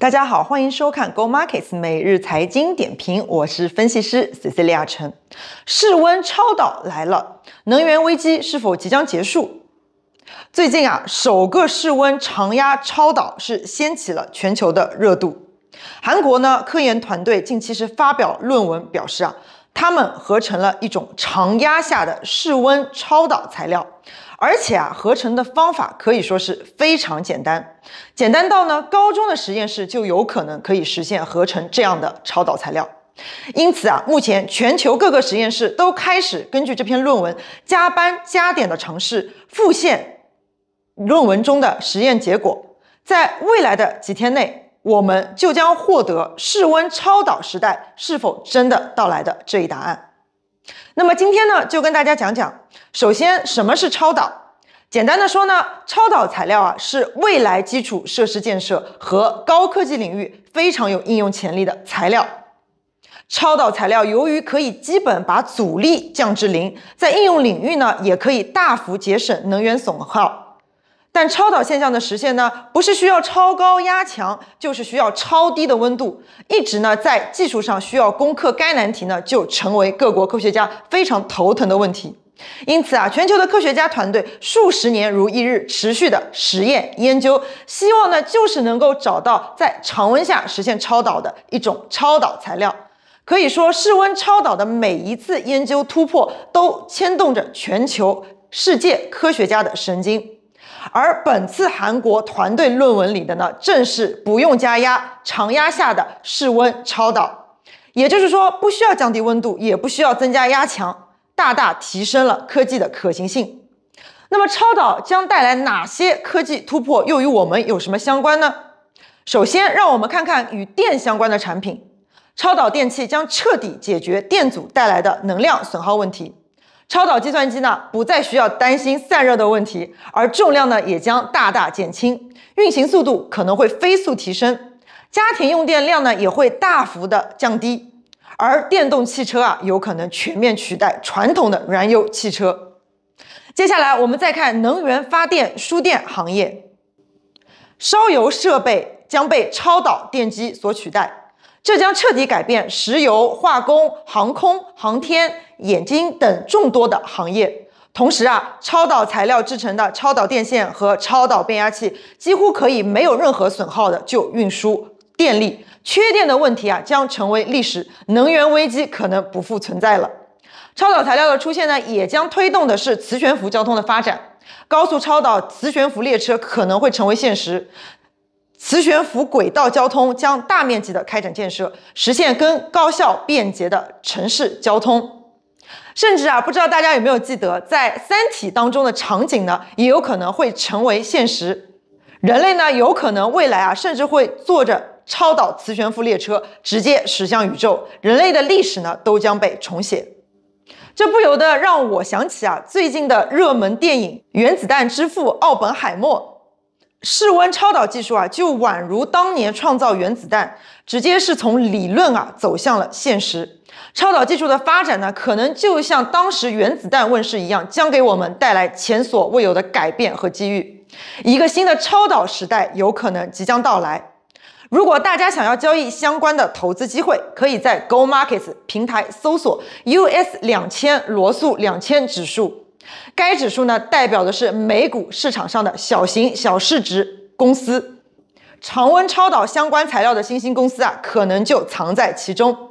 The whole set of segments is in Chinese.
大家好，欢迎收看 Go Markets 每日财经点评，我是分析师 Cecilia 陈。室温超导来了，能源危机是否即将结束？最近啊，首个室温常压超导是掀起了全球的热度。韩国呢，科研团队近期是发表论文表示啊，他们合成了一种常压下的室温超导材料。而且啊，合成的方法可以说是非常简单，简单到呢，高中的实验室就有可能可以实现合成这样的超导材料。因此啊，目前全球各个实验室都开始根据这篇论文加班加点地尝试复现论文中的实验结果。在未来的几天内，我们就将获得室温超导时代是否真的到来的这一答案。那么今天呢，就跟大家讲讲。首先，什么是超导？简单的说呢，超导材料啊是未来基础设施建设和高科技领域非常有应用潜力的材料。超导材料由于可以基本把阻力降至零，在应用领域呢也可以大幅节省能源损耗。但超导现象的实现呢，不是需要超高压强，就是需要超低的温度。一直呢在技术上需要攻克该难题呢，就成为各国科学家非常头疼的问题。因此啊，全球的科学家团队数十年如一日持续的实验研究，希望呢就是能够找到在常温下实现超导的一种超导材料。可以说，室温超导的每一次研究突破，都牵动着全球世界科学家的神经。而本次韩国团队论文里的呢，正是不用加压常压下的室温超导，也就是说，不需要降低温度，也不需要增加压强。大大提升了科技的可行性。那么，超导将带来哪些科技突破，又与我们有什么相关呢？首先，让我们看看与电相关的产品。超导电器将彻底解决电阻带来的能量损耗问题。超导计算机呢，不再需要担心散热的问题，而重量呢，也将大大减轻，运行速度可能会飞速提升。家庭用电量呢，也会大幅的降低。而电动汽车啊，有可能全面取代传统的燃油汽车。接下来，我们再看能源发电输电行业，烧油设备将被超导电机所取代，这将彻底改变石油、化工、航空航天、冶金等众多的行业。同时啊，超导材料制成的超导电线和超导变压器，几乎可以没有任何损耗的就运输。电力缺电的问题啊，将成为历史，能源危机可能不复存在了。超导材料的出现呢，也将推动的是磁悬浮交通的发展，高速超导磁悬浮列车可能会成为现实，磁悬浮轨道交通将大面积的开展建设，实现更高效便捷的城市交通。甚至啊，不知道大家有没有记得，在《三体》当中的场景呢，也有可能会成为现实。人类呢，有可能未来啊，甚至会坐着。超导磁悬浮列车直接驶向宇宙，人类的历史呢都将被重写。这不由得让我想起啊，最近的热门电影《原子弹之父》奥本海默。室温超导技术啊，就宛如当年创造原子弹，直接是从理论啊走向了现实。超导技术的发展呢，可能就像当时原子弹问世一样，将给我们带来前所未有的改变和机遇。一个新的超导时代有可能即将到来。如果大家想要交易相关的投资机会，可以在 Go Markets 平台搜索 US 两千罗素两千指数。该指数呢，代表的是美股市场上的小型小市值公司，常温超导相关材料的新兴公司啊，可能就藏在其中。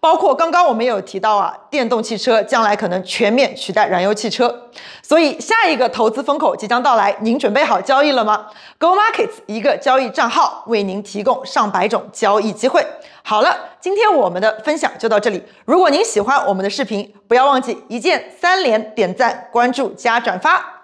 包括刚刚我们也有提到啊，电动汽车将来可能全面取代燃油汽车，所以下一个投资风口即将到来，您准备好交易了吗？Go Markets 一个交易账号为您提供上百种交易机会。好了，今天我们的分享就到这里。如果您喜欢我们的视频，不要忘记一键三连，点赞、关注加转发。